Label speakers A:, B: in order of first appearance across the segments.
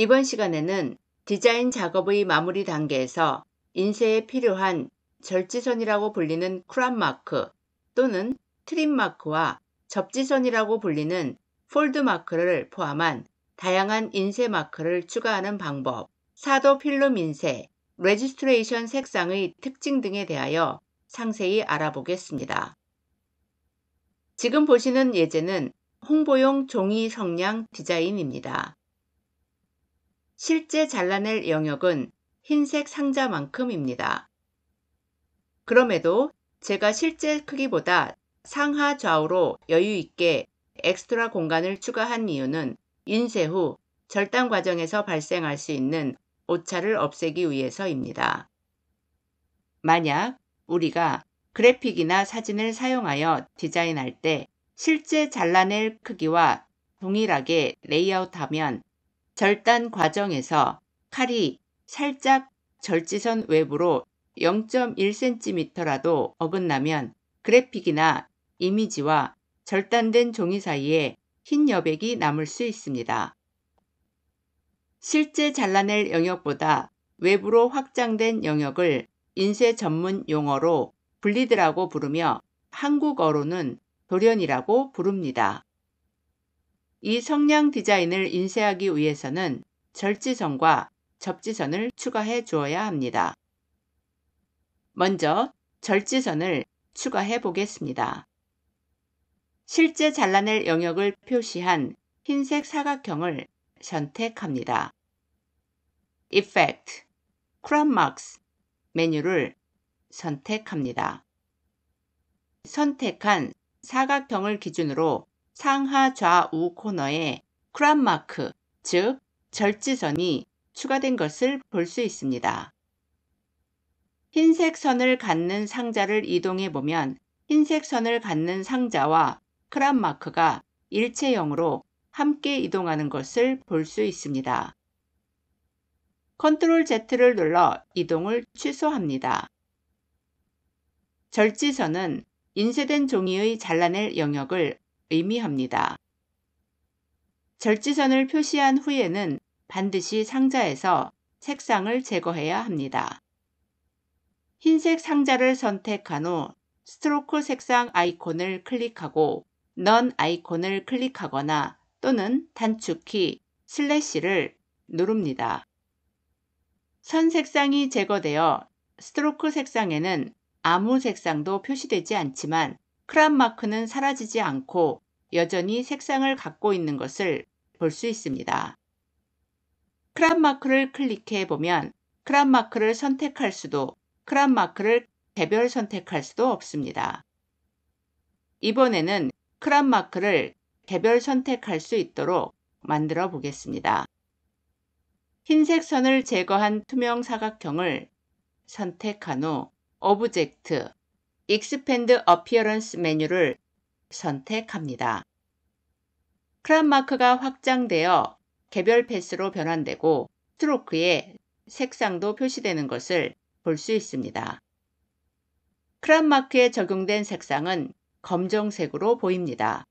A: 이번 시간에는 디자인 작업의 마무리 단계에서 인쇄에 필요한 절지선이라고 불리는 크랍 마크 또는 트림 마크와 접지선이라고 불리는 폴드 마크를 포함한 다양한 인쇄 마크를 추가하는 방법, 사도 필름 인쇄, 레지스트레이션 색상의 특징 등에 대하여 상세히 알아보겠습니다. 지금 보시는 예제는 홍보용 종이 성량 디자인입니다. 실제 잘라낼 영역은 흰색 상자만큼입니다. 그럼에도 제가 실제 크기보다 상하 좌우로 여유있게 엑스트라 공간을 추가한 이유는 인쇄 후 절단 과정에서 발생할 수 있는 오차를 없애기 위해서입니다. 만약 우리가 그래픽이나 사진을 사용하여 디자인할 때 실제 잘라낼 크기와 동일하게 레이아웃하면 절단 과정에서 칼이 살짝 절지선 외부로 0.1cm라도 어긋나면 그래픽이나 이미지와 절단된 종이 사이에 흰 여백이 남을 수 있습니다. 실제 잘라낼 영역보다 외부로 확장된 영역을 인쇄 전문 용어로 분리드라고 부르며 한국어로는 돌연이라고 부릅니다. 이 성량 디자인을 인쇄하기 위해서는 절지선과 접지선을 추가해 주어야 합니다. 먼저 절지선을 추가해 보겠습니다. 실제 잘라낼 영역을 표시한 흰색 사각형을 선택합니다. Effect, Crop Marks 메뉴를 선택합니다. 선택한 사각형을 기준으로 상하 좌우 코너에 크란마크즉 절지선이 추가된 것을 볼 수 있습니다. 흰색 선을 갖는 상자를 이동해 보면 흰색 선을 갖는 상자와 크란마크가 일체형으로 함께 이동하는 것을 볼 수 있습니다. 컨트롤 Z를 눌러 이동을 취소합니다. 절지선은 인쇄된 종이의 잘라낼 영역을 의미합니다. 절지선을 표시한 후에는 반드시 상자에서 색상을 제거해야 합니다. 흰색 상자를 선택한 후 스트로크 색상 아이콘을 클릭하고 넌 아이콘을 클릭하거나 또는 단축키 슬래시를 누릅니다. 선 색상이 제거되어 스트로크 색상에는 아무 색상도 표시되지 않지만 크란마크는 사라지지 않고 여전히 색상을 갖고 있는 것을 볼 수 있습니다. 크란마크를 클릭해 보면 크란마크를 선택할 수도 크란마크를 개별 선택할 수도 없습니다. 이번에는 크란마크를 개별 선택할 수 있도록 만들어 보겠습니다. 흰색 선을 제거한 투명 사각형을 선택한 후 오브젝트, 익스펜드 어피어런스 메뉴를 선택합니다. 크랍 마크가 확장되어 개별 패스로 변환되고 스트로크의 색상도 표시되는 것을 볼 수 있습니다. 크랍 마크에 적용된 색상은 검정색으로 보입니다.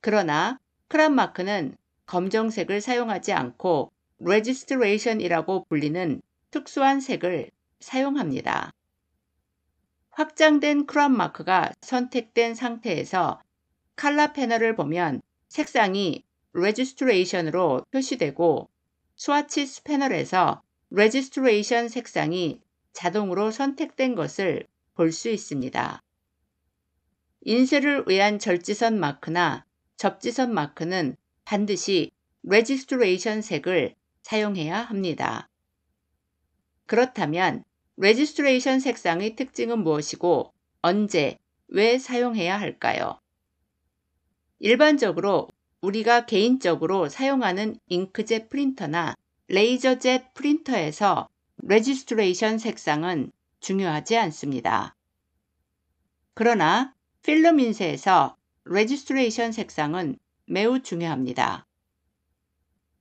A: 그러나 크랍 마크는 검정색을 사용하지 않고 레지스트레이션이라고 불리는 특수한 색을 사용합니다. 확장된 크롬 마크가 선택된 상태에서 칼라 패널을 보면 색상이 레지스트레이션으로 표시되고 스와치스 패널에서 레지스트레이션 색상이 자동으로 선택된 것을 볼 수 있습니다. 인쇄를 위한 절지선 마크나 접지선 마크는 반드시 레지스트레이션 색을 사용해야 합니다. 그렇다면 레지스트레이션 색상의 특징은 무엇이고 언제, 왜 사용해야 할까요? 일반적으로 우리가 개인적으로 사용하는 잉크젯 프린터나 레이저젯 프린터에서 레지스트레이션 색상은 중요하지 않습니다. 그러나 필름 인쇄에서 레지스트레이션 색상은 매우 중요합니다.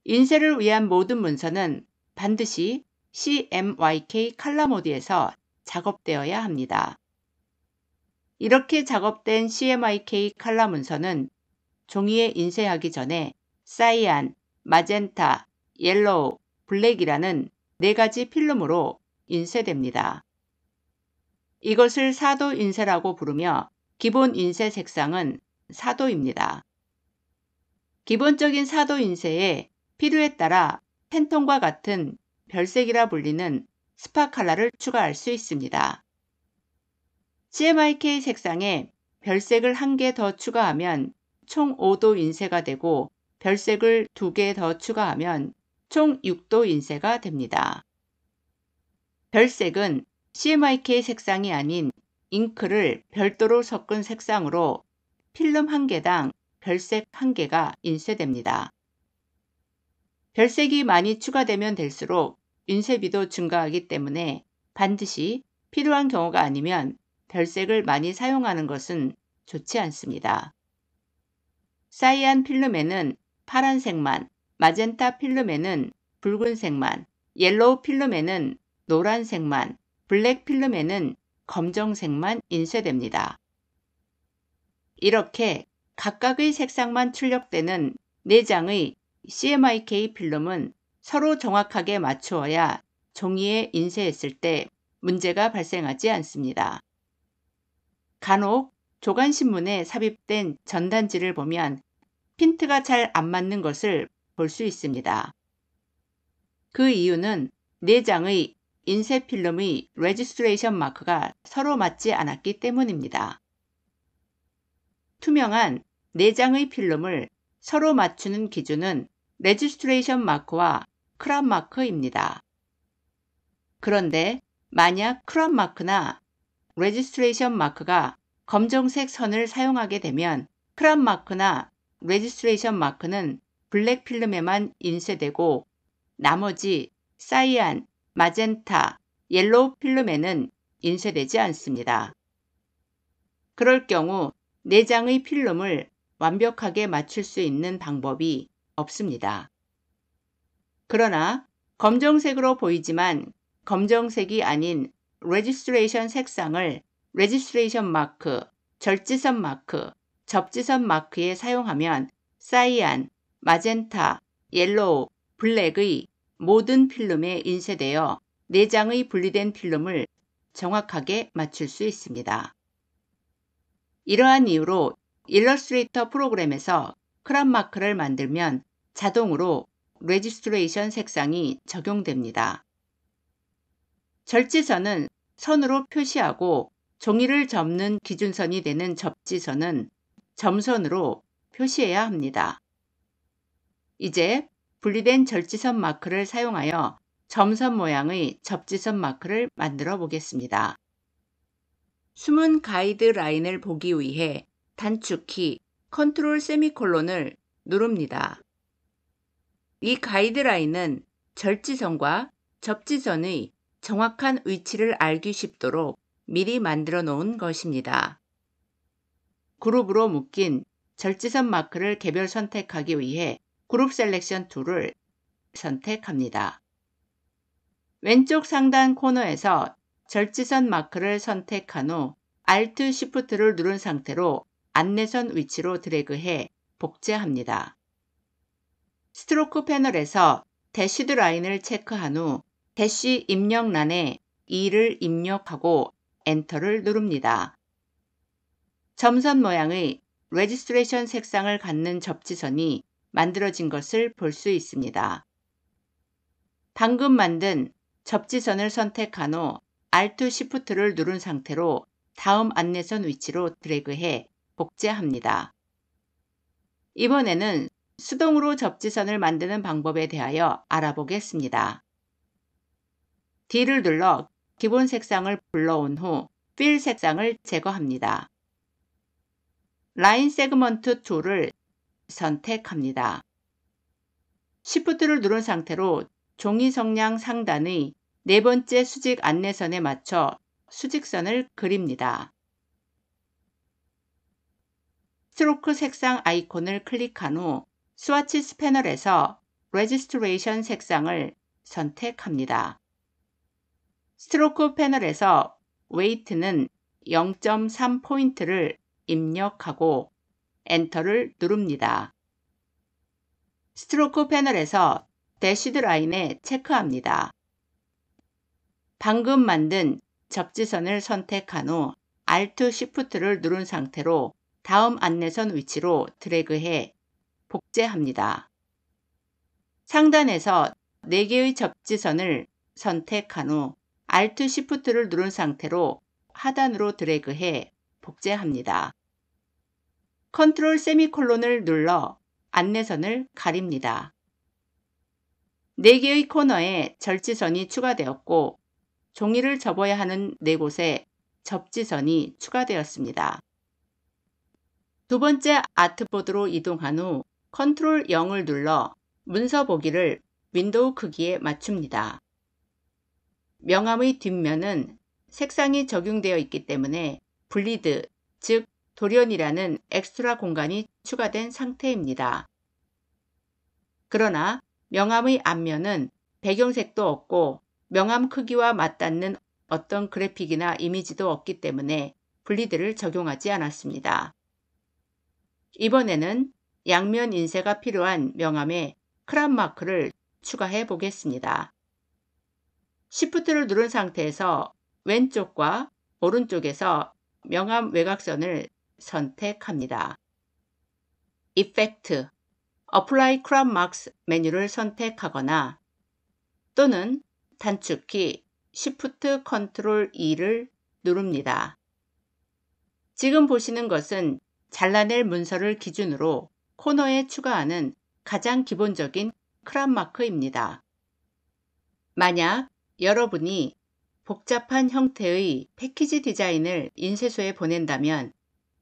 A: 인쇄를 위한 모든 문서는 반드시 CMYK 칼라 모드에서 작업되어야 합니다. 이렇게 작업된 CMYK 칼라 문서는 종이에 인쇄하기 전에 사이안, 마젠타, 옐로우, 블랙이라는 네 가지 필름으로 인쇄됩니다. 이것을 사도 인쇄라고 부르며 기본 인쇄 색상은 사도입니다. 기본적인 사도 인쇄에 필요에 따라 팬톤과 같은 별색이라 불리는 스파칼라를 추가할 수 있습니다. CMYK 색상에 별색을 한 개 더 추가하면 총 5도 인쇄가 되고 별색을 두 개 더 추가하면 총 6도 인쇄가 됩니다. 별색은 CMYK 색상이 아닌 잉크를 별도로 섞은 색상으로 필름 한 개당 별색 한 개가 인쇄됩니다. 별색이 많이 추가되면 될수록 인쇄비도 증가하기 때문에 반드시 필요한 경우가 아니면 별색을 많이 사용하는 것은 좋지 않습니다. 사이안 필름에는 파란색만, 마젠타 필름에는 붉은색만, 옐로우 필름에는 노란색만, 블랙 필름에는 검정색만 인쇄됩니다. 이렇게 각각의 색상만 출력되는 4장의 CMYK 필름은 서로 정확하게 맞추어야 종이에 인쇄했을 때 문제가 발생하지 않습니다. 간혹 조간신문에 삽입된 전단지를 보면 핀트가 잘 안 맞는 것을 볼 수 있습니다. 그 이유는 내장의 인쇄 필름의 레지스트레이션 마크가 서로 맞지 않았기 때문입니다. 투명한 내장의 필름을 서로 맞추는 기준은 레지스트레이션 마크와 크란마크입니다. 그런데 만약 크란마크나 레지스트레이션 마크가 검정색 선을 사용하게 되면 크란마크나 레지스트레이션 마크는 블랙 필름에만 인쇄되고 나머지 사이안, 마젠타, 옐로우 필름에는 인쇄되지 않습니다. 그럴 경우 내장의 필름을 완벽하게 맞출 수 있는 방법이 없습니다. 그러나 검정색으로 보이지만 검정색이 아닌 레지스트레이션 색상을 레지스트레이션 마크, 절지선 마크, 접지선 마크에 사용하면 사이안, 마젠타, 옐로우, 블랙의 모든 필름에 인쇄되어 내장의 분리된 필름을 정확하게 맞출 수 있습니다. 이러한 이유로 일러스트레이터 프로그램에서 크란 마크를 만들면 자동으로 레지스트레이션 색상이 적용됩니다. 절지선은 선으로 표시하고 종이를 접는 기준선이 되는 접지선은 점선으로 표시해야 합니다. 이제 분리된 절지선 마크를 사용하여 점선 모양의 접지선 마크를 만들어 보겠습니다. 숨은 가이드라인을 보기 위해 단축키 컨트롤 세미콜론을 누릅니다. 이 가이드라인은 절지선과 접지선의 정확한 위치를 알기 쉽도록 미리 만들어 놓은 것입니다. 그룹으로 묶인 절지선 마크를 개별 선택하기 위해 그룹 셀렉션 툴을 선택합니다. 왼쪽 상단 코너에서 절지선 마크를 선택한 후 Alt Shift를 누른 상태로 안내선 위치로 드래그해 복제합니다. 스트로크 패널에서 대시드 라인을 체크한 후 대시 입력란에 2를 입력하고 엔터를 누릅니다. 점선 모양의 레지스트레이션 색상을 갖는 접지선이 만들어진 것을 볼 수 있습니다. 방금 만든 접지선을 선택한 후 Alt Shift를 누른 상태로 다음 안내선 위치로 드래그해 복제합니다. 이번에는 수동으로 접지선을 만드는 방법에 대하여 알아보겠습니다. D를 눌러 기본 색상을 불러온 후 Fill 색상을 제거합니다. Line 라인 세그먼트 툴을 선택합니다. Shift를 누른 상태로 종이 성량 상단의 네 번째 수직 안내선에 맞춰 수직선을 그립니다. 스트로크 색상 아이콘을 클릭한 후 스와치스 패널에서 레지스트레이션 색상을 선택합니다. 스트로크 패널에서 웨이트는 0.3포인트를 입력하고 엔터를 누릅니다. 스트로크 패널에서 대시드 라인에 체크합니다. 방금 만든 접지선을 선택한 후 Alt Shift를 누른 상태로 다음 안내선 위치로 드래그해 복제합니다. 상단에서 4개의 접지선을 선택한 후 Alt Shift를 누른 상태로 하단으로 드래그해 복제합니다. 컨트롤 세미콜론을 눌러 안내선을 가립니다. 4개의 코너에 절지선이 추가되었고 종이를 접어야 하는 4곳에 접지선이 추가되었습니다. 두 번째 아트보드로 이동한 후 컨트롤 0을 눌러 문서 보기를 윈도우 크기에 맞춥니다. 명암의 뒷면은 색상이 적용되어 있기 때문에 블리드, 즉 돌연이라는 엑스트라 공간이 추가된 상태입니다. 그러나 명암의 앞면은 배경색도 없고 명암 크기와 맞닿는 어떤 그래픽이나 이미지도 없기 때문에 블리드를 적용하지 않았습니다. 이번에는 양면 인쇄가 필요한 명함에 크란마크를 추가해 보겠습니다. 시프트를 누른 상태에서 왼쪽과 오른쪽에서 명암 외곽선을 선택합니다. Effect, Apply Crop Marks 메뉴를 선택하거나 또는 단축키 Shift Ctrl E를 누릅니다. 지금 보시는 것은 잘라낼 문서를 기준으로 코너에 추가하는 가장 기본적인 크랍마크입니다. 만약 여러분이 복잡한 형태의 패키지 디자인을 인쇄소에 보낸다면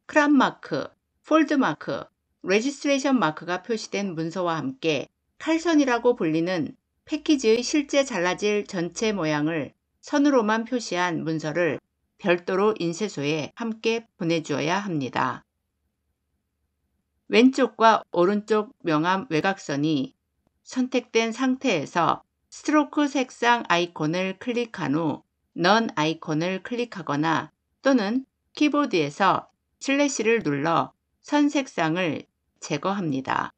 A: 크랍마크, 폴드마크, 레지스트레이션 마크가 표시된 문서와 함께 칼선이라고 불리는 패키지의 실제 잘라질 전체 모양을 선으로만 표시한 문서를 별도로 인쇄소에 함께 보내주어야 합니다. 왼쪽과 오른쪽 명암 외곽선이 선택된 상태에서 스트로크 색상 아이콘을 클릭한 후 넌 아이콘을 클릭하거나 또는 키보드에서 슬래시를 눌러 선 색상을 제거합니다.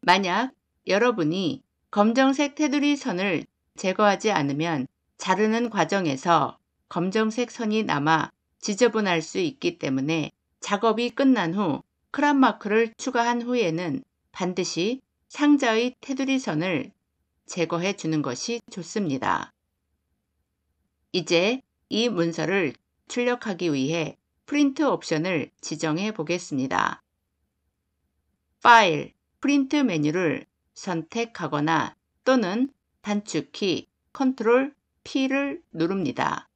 A: 만약 여러분이 검정색 테두리 선을 제거하지 않으면 자르는 과정에서 검정색 선이 남아 지저분할 수 있기 때문에 작업이 끝난 후 크란 마크를 추가한 후에는 반드시 상자의 테두리선을 제거해 주는 것이 좋습니다. 이제 이 문서를 출력하기 위해 프린트 옵션을 지정해 보겠습니다. 파일, 프린트 메뉴를 선택하거나 또는 단축키 컨트롤 P를 누릅니다.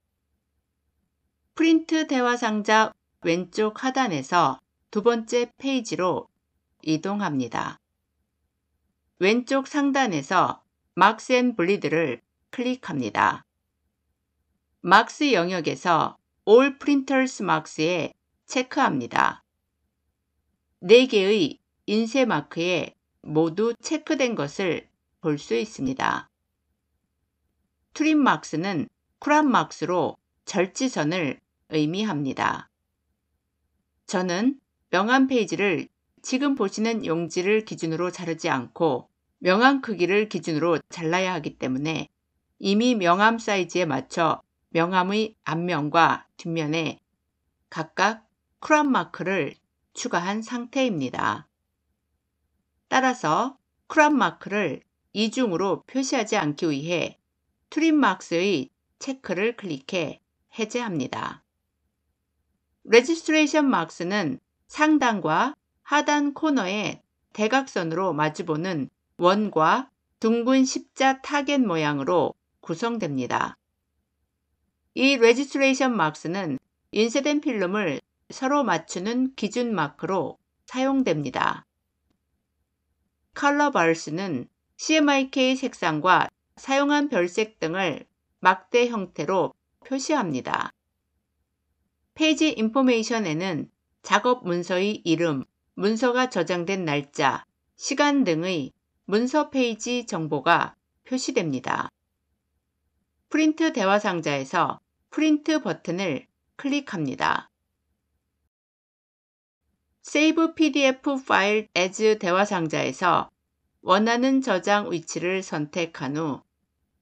A: 프린트 대화 상자 왼쪽 하단에서 두 번째 페이지로 이동합니다. 왼쪽 상단에서 Marks and Bleed를 클릭합니다. Marks 영역에서 All Printers Marks에 체크합니다. 4개의 인쇄 마크에 모두 체크된 것을 볼 수 있습니다. 트림 마크스는 쿠란 마크스로 절지선을 의미합니다. 저는 명암 페이지를 지금 보시는 용지를 기준으로 자르지 않고 명암 크기를 기준으로 잘라야 하기 때문에 이미 명암 사이즈에 맞춰 명암의 앞면과 뒷면에 각각 크롬 마크를 추가한 상태입니다. 따라서 크롬 마크를 이중으로 표시하지 않기 위해 트림 마크의 체크를 클릭해 해제합니다. 레지스트레이션 마크는 상단과 하단 코너에 대각선으로 마주보는 원과 둥근 십자 타겟 모양으로 구성됩니다. 이 레지스트레이션 마크는 인쇄된 필름을 서로 맞추는 기준 마크로 사용됩니다. 컬러 바르스는 CMYK 색상과 사용한 별색 등을 막대 형태로 표시합니다. 페이지 인포메이션에는 작업 문서의 이름, 문서가 저장된 날짜, 시간 등의 문서 페이지 정보가 표시됩니다. 프린트 대화 상자에서 프린트 버튼을 클릭합니다. Save PDF File as 대화 상자에서 원하는 저장 위치를 선택한 후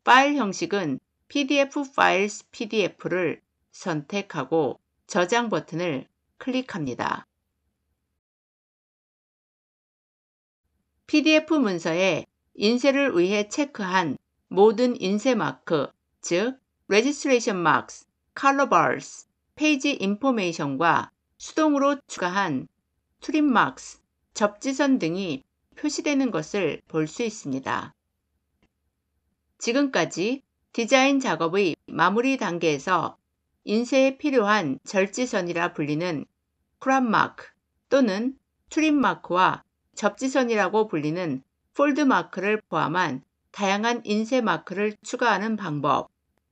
A: 파일 형식은 PDF Files PDF를 선택하고 저장 버튼을 클릭합니다. PDF 문서에 인쇄를 위해 체크한 모든 인쇄 마크, 즉 registration marks, color bars, Page i n f o r m a t i o n 과 수동으로 추가한 Trim Marks, 접지선 등이 표시되는 것을 볼 수 있습니다. 지금까지 디자인 작업의 마무리 단계에서 인쇄에 필요한 절지선이라 불리는 크랍마크 또는 트림마크와 접지선이라고 불리는 폴드마크를 포함한 다양한 인쇄 마크를 추가하는 방법,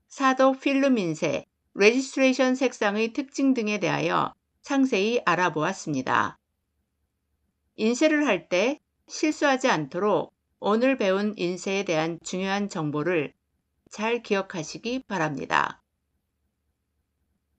A: 사독 필름 인쇄, 레지스트레이션 색상의 특징 등에 대하여 상세히 알아보았습니다. 인쇄를 할 때 실수하지 않도록 오늘 배운 인쇄에 대한 중요한 정보를 잘 기억하시기 바랍니다.